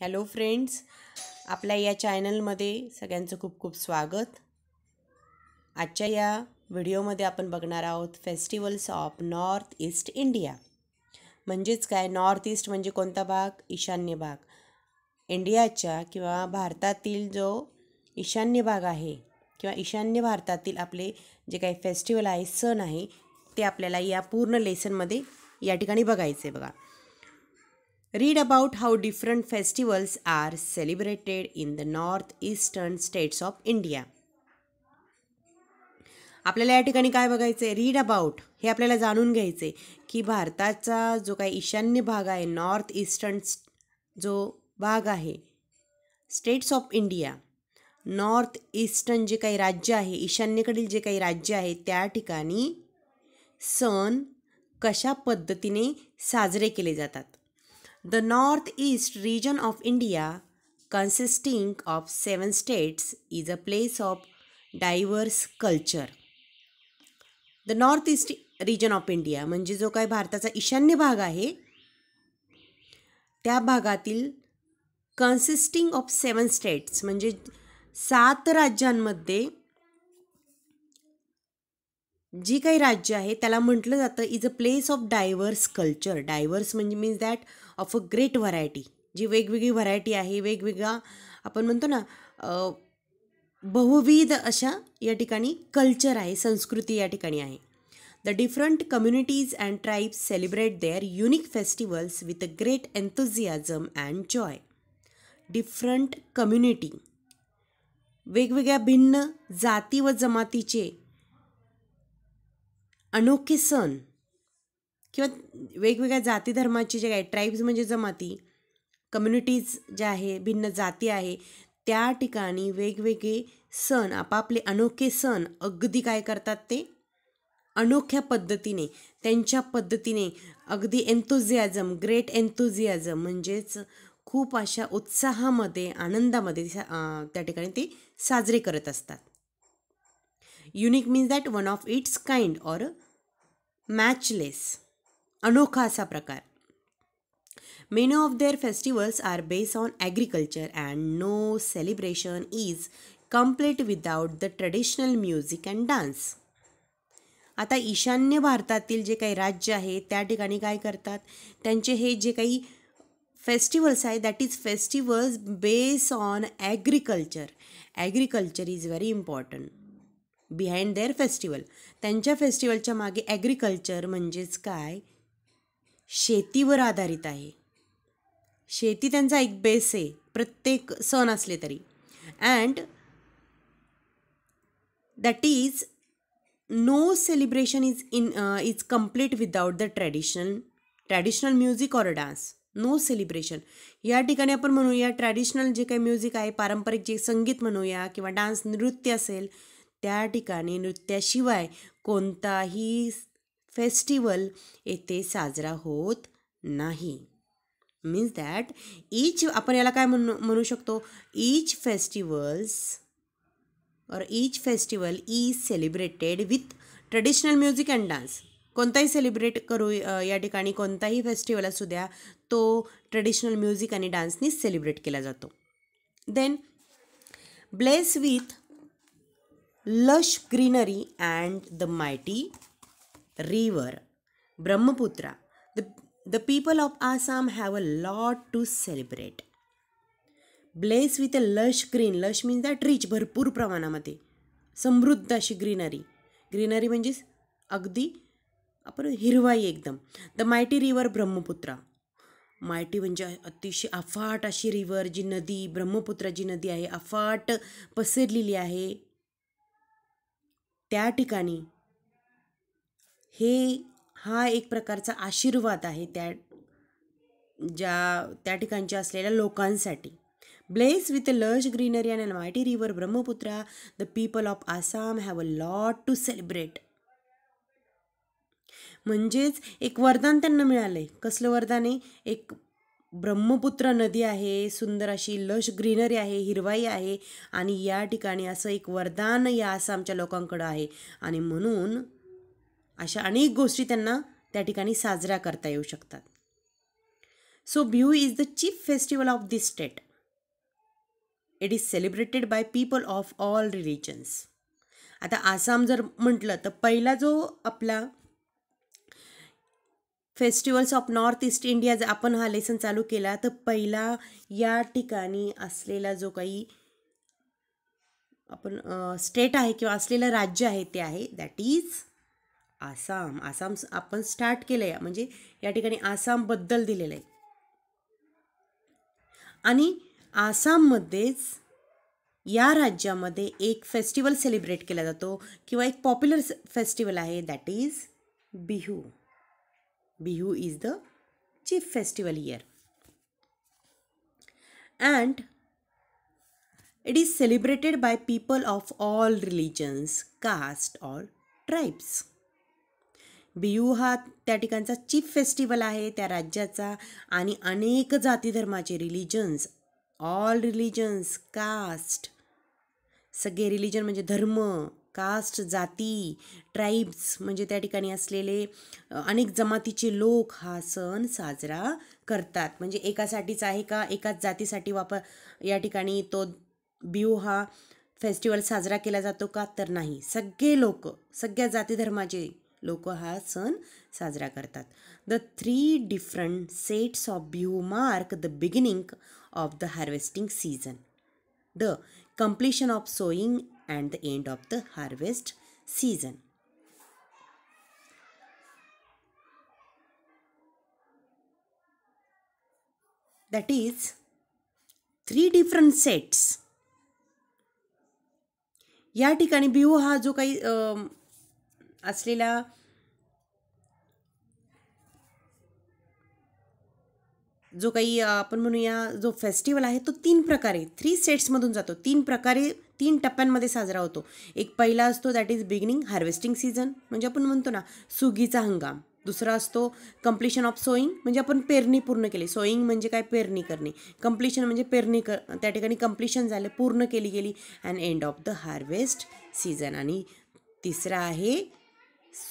Hello friends आपल्या या चॅनलमध्ये सगळ्यांचं खूप खूप स्वागत आजच्या या व्हिडिओमध्ये आपण बघणार आहोत festivals of north east India म्हणजेच काय नॉर्थ ईस्ट म्हणजे कोणता भाग ईशान्य भाग इंडियाच्या किंवा भारतातील जो ईशान्य भाग आहे किंवा ईशान्य भारतातील आपले जे काही फेस्टिवल आहे सण आहे ते आपल्याला या पूर्ण लेसनमध्ये या ठिकाणी बघायचे बघा read Read how how festivals are celebrated in the north northeastern states of India आपल्याला या ठिकाणी काय बघायचं आहे रीड अबाउट हे आपल्याला जाणून घ्यायचे की भारताचा जो काही ईशान्य भाग आहे नॉर्थ ईस्टर्न जो भाग आहे states of India north eastern जे काही राज्य आहे ईशान्येकडील जे काही राज्य आहे त्या ठिकाणी सण कशा पद्धतीने साजरे केले जातात The northeast region of India, consisting of seven states, is a place of diverse culture. The north east region of India म्हणजे जो काही भारताचा ईशान्य भाग आहे त्या भागातील consisting of seven states, म्हणजे सात राज्यांमध्ये जी काही राज्य आहे त्याला म्हटलं जातं is a place of diverse culture diverse म्हणजे means that of a great variety जी वेगवेगळी व्हरायटी आहे वेगवेगळा आपण म्हणतो ना बहुविध अशा या ठिकाणी कल्चर आहे संस्कृती या ठिकाणी आहे the different communities and tribes celebrate their unique festivals with a great enthusiasm and joy different community वेगवेगळ्या भिन्न जाती व जमातीचे अनोखे सण किंवा वेगवेगळ्या जाती धर्माची जे काय ट्राईब्स म्हणजे जमाती कम्युनिटीज जे आहे भिन्न जाती आहे त्या ठिकाणी वेगवेगळे सण आपापले अनोखे सण अगदी काय करतात ते अनोख्या पद्धतीने त्यांच्या पद्धतीने अगदी एन्थुझियाझम ग्रेट एन्थुझियाझम म्हणजेच खूप अशा उत्साहामध्ये आनंदामध्ये त्या ठिकाणी ते साजरे करत असतात unique means that one of its kind or matchless अनोखा असा प्रकार many of their festivals are base on agriculture and no celebration is complete without the traditional music and dance आता ईशान्य भारतातील जे काही राज्य आहे त्या ठिकाणी काय करतात त्यांचे हे जे काही फेस्टिवल्स आहे that is festivals base on agriculture agriculture is very important behind their festival त्यांच्या फेस्टिवलच्या मागे ॲग्रिकल्चर म्हणजेच काय शेतीवर आधारित आहे शेती त्यांचा एक बेस आहे प्रत्येक सण असले तरी and that is no celebration is in is complete without the traditional traditional music or dance no celebration या ठिकाणी आपण म्हणूया ट्रॅडिशनल जे काही म्युझिक आहे पारंपरिक जे संगीत म्हणूया किंवा डान्स नृत्य असेल त्या ठिकाणी नृत्याशिवाय कोणताही फेस्टिवल येथे साजरा होत नाही मीन्स दॅट ईच आपण याला काय म्हणू म्हणू शकतो each festivals or each festival is celebrated with traditional music and dance कोणताही सेलिब्रेट करू या ठिकाणी कोणताही फेस्टिवल असू द्या तो ट्रेडिशनल म्युझिक आणि डान्सनी सेलिब्रेट केला जातो then bless with lush greenery and the mighty river Brahmaputra the the people of Assam have a lot to celebrate bless with a lush green lush means that rich भरपूर प्रमाणामध्ये समृद्ध अशी ग्रीनरी ग्रीनरी म्हणजेच अगदी आपण हिरवाई एकदम the mighty river Brahmaputra mighty म्हणजे अतिशय अफाट अशी रिवर जी नदी ब्रह्मपुत्रा जी नदी आहे अफाट पसरलेली आहे त्या ठिकाणी हे हा एक प्रकारचा आशीर्वाद आहे त्या ज्या त्या ठिकाणच्या असलेल्या लोकांसाठी bless with lush greenery and mighty river Brahmaputra the people of Assam have a lot to celebrate म्हणजेच एक वरदान त्यांना मिळालं आहे कसलं वरदान आहे एक ब्रह्मपुत्र नदी आहे सुंदर अशी लश ग्रीनरी आहे हिरवाई आहे आणि या ठिकाणी असं एक वरदान या आसामच्या लोकांकडं आहे आणि म्हणून अशा अनेक गोष्टी त्यांना त्या ठिकाणी साजऱ्या करता येऊ शकतात so Bihu is the chief festival of this state it is celebrated by people of all religions आता आसाम जर म्हटलं तर पहिला जो आपला festivals of north east India जर आपण हा लेसन चालू केला तर पहिला या ठिकाणी असलेला जो काही आपण स्टेट आहे किंवा असलेलं राज्य आहे ते आहे दॅट इज आसाम आसाम आपण स्टार्ट केलं आहे म्हणजे या ठिकाणी आसामबद्दल दिलेलं आहे आणि आसाममध्येच या राज्यामध्ये एक फेस्टिवल सेलिब्रेट केला जातो किंवा एक पॉप्युलर फेस्टिवल आहे that is Bihu Bihu is the chief festival year and it is celebrated by people of all religions caste or tribes Bihu हा त्या ठिकाणचा चीफ फेस्टिवल आहे त्या राज्याचा आणि अनेक जाती धर्माचे रिलिजन्स ऑल रिलिजन्स कास्ट सगळे रिलिजन म्हणजे धर्म कास्ट जाती ट्राईब्स म्हणजे त्या ठिकाणी असलेले अनेक जमातीचे लोक हा सण साजरा करतात म्हणजे एकासाठीच आहे का एकाच जातीसाठी वापर या ठिकाणी तो बिहू हा फेस्टिवल साजरा केला जातो का तर नाही सगळे लोक सगळ्या जाती धर्माचे लोक हा सण साजरा करतात the three different sets of Bihu mark the beginning of the harvesting season the completion of sowing and the end of the harvest season. That is, three different sets या ठिकाणी बिहू हा जो काही असलेला जो काही आपण म्हणूया जो फेस्टिवल आहे तो तीन प्रकारे थ्री सेट्समधून जातो तीन प्रकारे तीन टप्प्यांमध्ये साजरा होतो एक पहिला असतो that is beginning harvesting season म्हणजे आपण म्हणतो ना सुगीचा हंगाम दुसरा असतो कम्प्लिशन ऑफ सोईंग म्हणजे आपण पेरणी पूर्ण केली सोईंग म्हणजे काय पेरणी करणे कम्प्लिशन म्हणजे पेरणी कर त्या ठिकाणी कम्प्लिशन झालं पूर्ण केली गेली and end of the harvest season आणि तिसरा आहे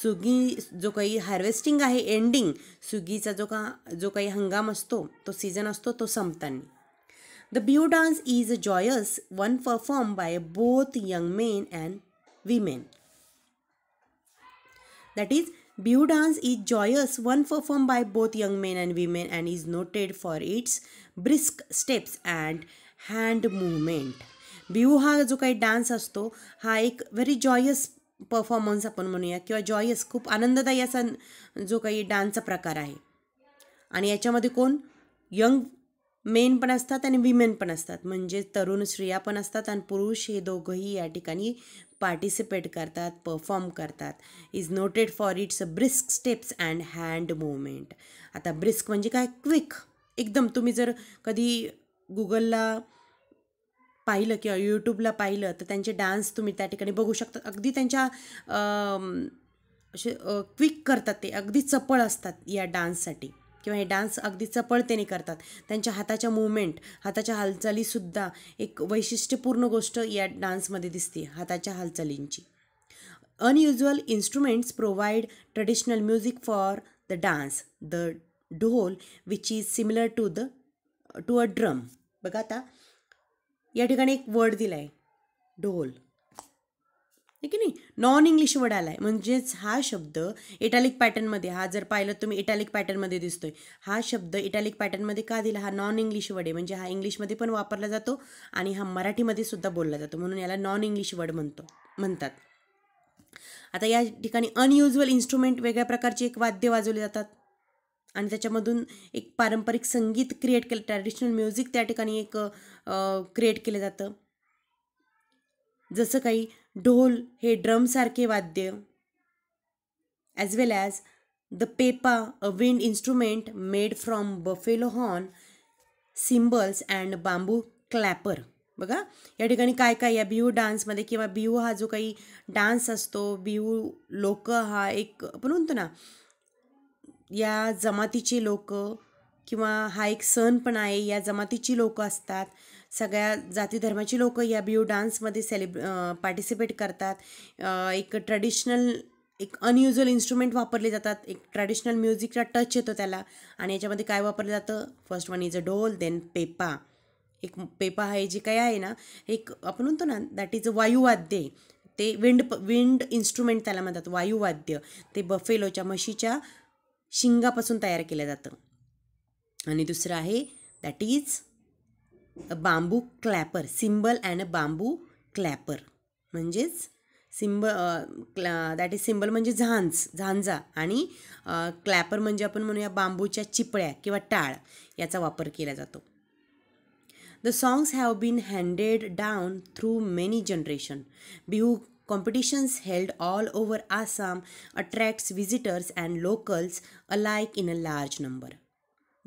सुगी जो काही हार्वेस्टिंग आहे एंडिंग सुगीचा जो का जो काही हंगाम असतो तो सीझन असतो तो संपताना The Bio dance is a joyous one performed by both young men and women. That is, Bio dance is joyous one performed by both young men and women and is noted for its brisk steps and hand movement. Bihu हा जो काही dance असतो हा एक very Joyce performance आपण म्हणूया किंवा Joyce खूप आनंददायी असा जो काही डान्सचा प्रकार आहे आणि याच्यामध्ये कोण यंग मेन पण असतात आणि विमेन पण असतात म्हणजे तरुण स्त्रिया पण असतात आणि पुरुष हे दोघंही या ठिकाणी पार्टिसिपेट करतात परफॉर्म करतात is noted for its brisk steps and hand movement आता ब्रिस्क म्हणजे काय क्विक एकदम तुम्ही जर कधी गुगलला पाहिलं किंवा यूट्यूबला पाहिलं तर त्यांचे डान्स तुम्ही त्या ठिकाणी बघू शकता अगदी त्यांच्या असे क्विक करतात ते अगदी चपळ असतात या डान्ससाठी किंवा हे डान्स अगदी चपळतेने करतात त्यांच्या हाताच्या मुवमेंट हाताच्या हालचालीसुद्धा एक वैशिष्ट्यपूर्ण गोष्ट या डान्समध्ये दिसते हाताच्या हालचालींची unusual instruments provide traditional music for the dance the dhol which is similar to the to a drum बघा आता या ठिकाणी एक वर्ड दिला आहे ढोल ठीक आहे नाही नॉन इंग्लिश वर्ड आला आहे म्हणजेच हा शब्द इटॅलिक पॅटर्नमध्ये हा जर पाहिलं तुम्ही इटॅलिक पॅटर्नमध्ये दिसतोय हा शब्द इटॅलिक पॅटर्नमध्ये का दिला हा नॉन इंग्लिश वर्ड आहे म्हणजे हा इंग्लिशमध्ये पण वापरला जातो आणि हा मराठीमध्ये सुद्धा बोलला जातो म्हणून याला नॉन इंग्लिश वर्ड म्हणतो म्हणतात आता या ठिकाणी अनयुजुअल इन्स्ट्रुमेंट वेगळ्या प्रकारचे एक वाद्य वाजवले जातात आणि त्याच्यामधून एक पारंपरिक संगीत क्रिएट केलं ट्रॅडिशनल म्युझिक त्या ठिकाणी एक क्रिएट केलं जातं जसं काही ढोल हे ड्रमसारखे वाद्य as well as the pepa a wind instrument made from buffalo horn cymbals and bamboo clapper बघा या ठिकाणी काय काय या बिहू डान्समध्ये किंवा बिहू हा जो काही डान्स असतो बिहू लोक हा एक आपण म्हणतो ना या जमातीचे लोक किंवा हा एक सण पण आहे या जमातीची लोकं असतात सगळ्या जाती धर्माची लोकं या बिहू डान्समध्ये सेलिब्र पार्टिसिपेट करतात एक ट्रॅडिशनल एक अनयुजल इन्स्ट्रुमेंट वापरले जातात एक ट्रॅडिशनल म्युझिकचा टच येतो त्याला आणि याच्यामध्ये काय वापरलं जातं फर्स्ट वन इज अ ढोल देन पेपा एक पेपा हे जे काय आहे ना एक आपण म्हणतो ना दॅट इज अ वायुवाद्य ते विंड विंड इन्स्ट्रुमेंट त्याला म्हणतात वायुवाद्य ते बफेलोच्या म्हशीच्या शिंगापासून तयार केलं जातं आणि दुसरं आहे that is a bamboo clapper cymbal and a bamboo clapper म्हणजेच सिंब दॅट इज सिंबल म्हणजे झांज झांजा आणि क्लॅपर म्हणजे आपण म्हणूया बांबूच्या चिपळ्या किंवा टाळ याचा वापर केला जातो the songs have been handed down through many generation Bihu competitions held all over Assam attracts visitors and locals alike in a large number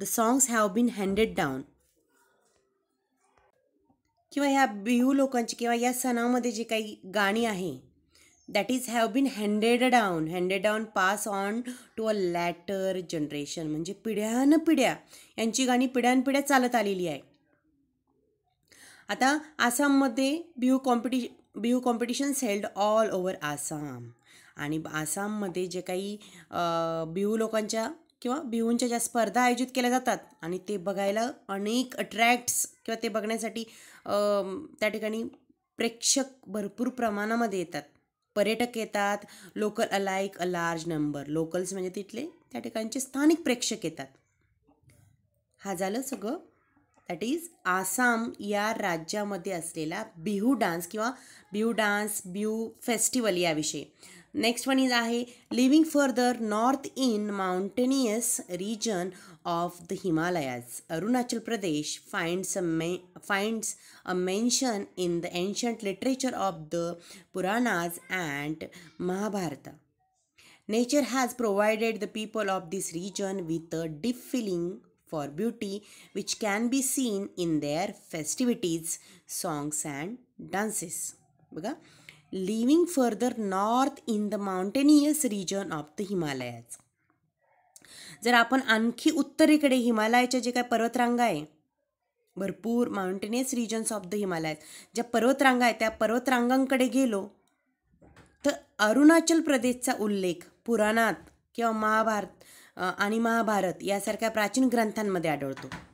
the songs have been handed down किंवा ह्या बिहू लोकांची किंवा या सणामध्ये जी काही गाणी आहे that is have been handed down handed down pass on to a later generation म्हणजे पिढ्यान पिढ्या यांची गाणी पिढ्यानपिढ्या चालत आलेली आहे आता आसाममध्ये Bihu competition Bihu competitions held all over Assam आणि आसाममध्ये जे काही बिहू लोकांच्या किंवा बिहूंच्या ज्या स्पर्धा आयोजित केल्या जातात आणि ते बघायला अनेक अट्रॅक्ट्स किंवा ते बघण्यासाठी त्या ठिकाणी प्रेक्षक भरपूर प्रमाणामध्ये येतात पर्यटक येतात local alike a large number locals म्हणजे तिथले त्या ठिकाणचे स्थानिक प्रेक्षक येतात हा झालं सगळं दॅट इज आसाम या राज्यामध्ये असलेला बिहू डान्स किंवा बिहू डान्स बिहू फेस्टिवल याविषयी Next one is आहे living further north in mountainous region of the Himalayas. Arunachal Pradesh finds a, finds a mention in the ancient literature of the Puranas and Mahabharata. Nature has provided the people of this region with a deep feeling for beauty which can be seen in their festivities, songs and dances. बघा living further north in the mountainous region of the Himalayas जर आपण आणखी उत्तरेकडे हिमालयाच्या जे काय पर्वतरांगा आहे भरपूर माउंटेनियस रिजन्स ऑफ द हिमालयात ज्या पर्वतरांगा आहेत त्या पर्वतरांगांकडे गेलो तर अरुणाचल प्रदेशचा उल्लेख पुराणात किंवा महाभारत आणि महाभारत यासारख्या प्राचीन ग्रंथांमध्ये आढळतो